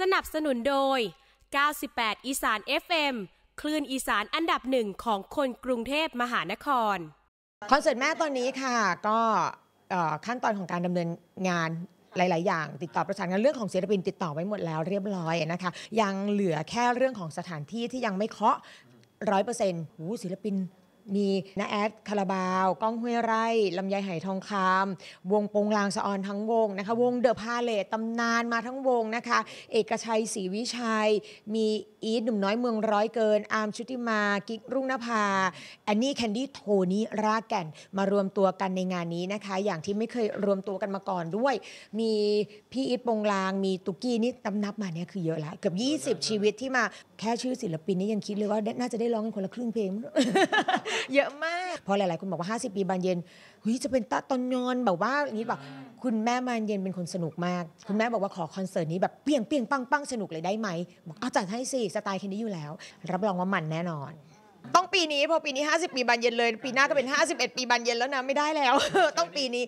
สนับสนุนโดย 98 อีสาน FM คลื่นอีสานอันดับหนึ่งของคนกรุงเทพมหานคร คอนเสิร์ตแม่ตอนนี้ค่ะก็ขั้นตอนของการดำเนินงานหลาย ๆ อย่างติดต่อประสานงานเรื่องของศิลปินติดต่อไว้หมดแล้วเรียบร้อยนะคะ ยังเหลือแค่เรื่องของสถานที่ที่ยังไม่เคาะร้อยเปอร์เซ็นต์หูศิลปินมีนาแอดคาราบาว ก้อง ห้วยไร่ลำไยหายทองคำวงปงลางสะออนทั้งวงนะคะวงเดอะพาเลตตำนานมาทั้งวงนะคะ เอกชัยศรีวิชัย มีอีทหนุ่ม น้อยเมืองร้อยเกิน อาร์มชุติมากิกรุ่งนภาแอนนี่แคนดี้โทนี่รากแก่น มารวมตัวกันในงานนี้นะคะ อย่างที่ไม่เคยรวมตัวกันมาก่อนด้วย มีพี่อีทปงลาง มีตุกกี้นี่ตำนับมาเนี่ยคือเยอะละเกือบ20 ชีวิตที่มาแค่ชื่อศิลปินนี่ยังคิดเลยว่าน่าจะได้ร้องกันคนละครึ่งเพลงเยอะมาก พอหลาย ๆคนบอกว่า 50 ปีบานเย็นเฮ้ยจะเป็นตะตอนยอนแบบว่าอย่างนี้แบบคุณแม่บานเย็นเป็นคนสนุกมาก คุณแม่บอกว่าขอคอนเสิร์ตนี้ แบบเปี้ยงเปี้ยงปังปังสนุกเลยได้ไหมบอกเอาจัดให้สิสไตล์แค่นี้อยู่แล้วรับรองว่ามันแน่นอน ต้องปีนี้พอปีนี้ 50ปีบานเย็นเลย ปีหน้าก็เป็น 51 ปีบานเย็นแล้วนะไม่ได้แล้วต้องปีนี้